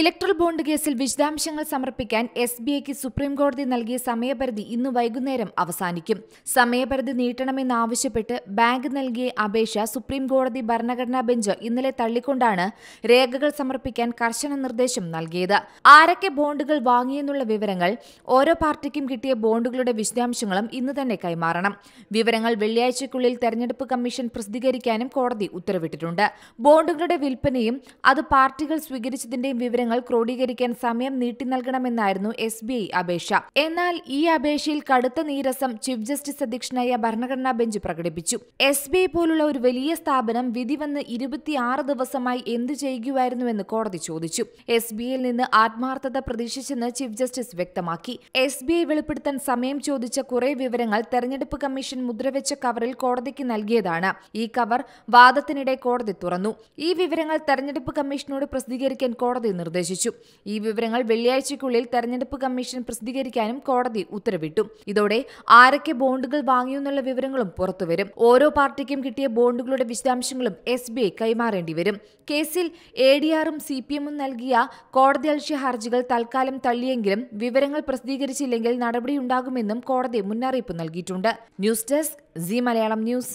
electoral bond കേസിൽ വിശദാംശങ്ങൾ സമർപ്പിക്കാൻ എസ് ബി ഐക്ക് സുപ്രീംകോടതി നൽകിയ സമയപരിധി ഇന്ന് വൈകുന്നേരം അവസാനിക്കും സമയപരിധി നീട്ടണമെന്നാവശ്യപ്പെട്ട് ബാങ്ക് നൽകിയ അപേക്ഷ സുപ്രീംകോടതി ഭരണഘടനാ ബെഞ്ച് ഇന്നലെ തള്ളിക്കൊണ്ടാണ് രേഖകൾ സമർപ്പിക്കാൻ കർശന നിർദ്ദേശം നൽകിയത് ആരൊക്കെ ബോണ്ടുകൾ വാങ്ങിയെന്നുള്ള വിവരങ്ങൾ ഓരോ പാർട്ടിക്കും കിട്ടിയ ബോണ്ടുകളുടെ വിശദാംശങ്ങളും ഇന്ന് തന്നെ കൈമാറണം വിവരങ്ങൾ വെള്ളിയാഴ്ചയ്ക്കുള്ളിൽ തെരഞ്ഞെടുപ്പ് കമ്മീഷൻ പ്രസിദ്ധീകരിക്കാനും കോടതി ഉത്തരവിട്ടിട്ടുണ്ട് ബോണ്ടുകളുടെ വിൽപ്പനയും അത് പാർട്ടികൾ സ്വീകരിച്ചതിന്റെയും വിവരം വിവരങ്ങൾ ക്രോഡീകരിക്കാൻ സമയം നീട്ടി നൽകണമെന്നായിരുന്നു എസ് ബി ഐ അപേക്ഷ എന്നാൽ ഈ അപേക്ഷയിൽ കടുത്ത നീരസം ചീഫ് ജസ്റ്റിസ് അധ്യക്ഷനായ ഭരണഘടനാ ബെഞ്ച് പ്രകടിപ്പിച്ചു എസ് ബി ഐ പോലുള്ള ഒരു വലിയ സ്ഥാപനം വിധി വന്ന് ഇരുപത്തിയാറ് ദിവസമായി എന്തു ചെയ്യുകയായിരുന്നുവെന്ന് കോടതി ചോദിച്ചു എസ് ബി ഐയിൽ നിന്ന് ആത്മാർത്ഥത പ്രതീക്ഷിച്ചെന്ന് ചീഫ് ജസ്റ്റിസ് വ്യക്തമാക്കി എസ് ബി ഐ വെളിപ്പെടുത്താൻ സമയം ചോദിച്ച കുറെ വിവരങ്ങൾ തെരഞ്ഞെടുപ്പ് കമ്മീഷൻ മുദ്രവെച്ച കവറിൽ കോടതിക്ക് നൽകിയതാണ് ഈ കവർ വാദത്തിനിടെ കോടതി തുറന്നു ഈ വിവരങ്ങൾ തെരഞ്ഞെടുപ്പ് കമ്മീഷനോട് പ്രസിദ്ധീകരിക്കാൻ കോടതി നിർദ്ദേശിച്ചു നിർദ്ദേശിച്ചു ഈ വിവരങ്ങൾ വെള്ളിയാഴ്ചയ്ക്കുള്ളിൽ തെരഞ്ഞെടുപ്പ് കമ്മീഷൻ പ്രസിദ്ധീകരിക്കാനും കോടതി ഉത്തരവിട്ടു ഇതോടെ ആരൊക്കെ ബോണ്ടുകൾ വാങ്ങിയെന്നുള്ള വിവരങ്ങളും പുറത്തുവരും ഓരോ പാർട്ടിക്കും കിട്ടിയ ബോണ്ടുകളുടെ വിശദാംശങ്ങളും എസ് ബി ഐ കൈമാറേണ്ടി വരും കേസിൽ എ ഡി ആറും സി പി എമ്മും നൽകിയ കോടതി അലക്ഷ്യ ഹർജികൾ തൽക്കാലം തള്ളിയെങ്കിലും വിവരങ്ങൾ പ്രസിദ്ധീകരിച്ചില്ലെങ്കിൽ നടപടിയുണ്ടാകുമെന്നും കോടതി മുന്നറിയിപ്പ് നൽകിയിട്ടുണ്ട് news desk C Malayalam news